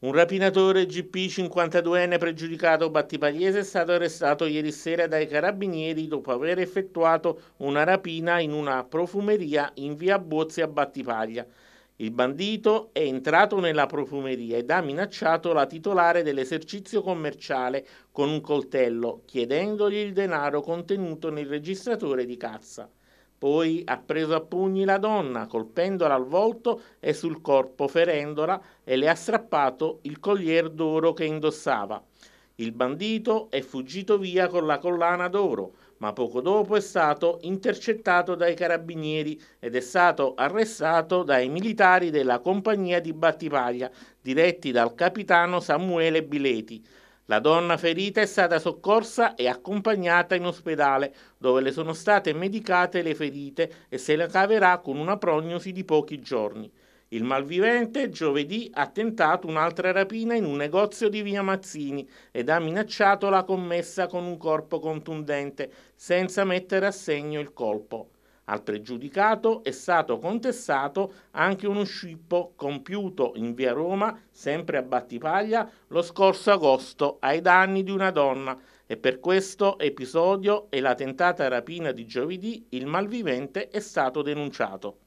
Un rapinatore GP52enne pregiudicato battipagliese è stato arrestato ieri sera dai carabinieri dopo aver effettuato una rapina in una profumeria in via Bozzi a Battipaglia. Il bandito è entrato nella profumeria ed ha minacciato la titolare dell'esercizio commerciale con un coltello, chiedendogli il denaro contenuto nel registratore di cazza. Poi ha preso a pugni la donna, colpendola al volto e sul corpo, ferendola e le ha strappato il collier d'oro che indossava. Il bandito è fuggito via con la collana d'oro, ma poco dopo è stato intercettato dai carabinieri ed è stato arrestato dai militari della compagnia di Battipaglia, diretti dal capitano Samuele Bileti. La donna ferita è stata soccorsa e accompagnata in ospedale, dove le sono state medicate le ferite e se la caverà con una prognosi di pochi giorni. Il malvivente giovedì ha tentato un'altra rapina in un negozio di via Mazzini ed ha minacciato la commessa con un corpo contundente, senza mettere a segno il colpo. Al pregiudicato è stato contestato anche uno scippo compiuto in via Roma, sempre a Battipaglia, lo scorso agosto ai danni di una donna e per questo episodio e la tentata rapina di giovedì il malvivente è stato denunciato.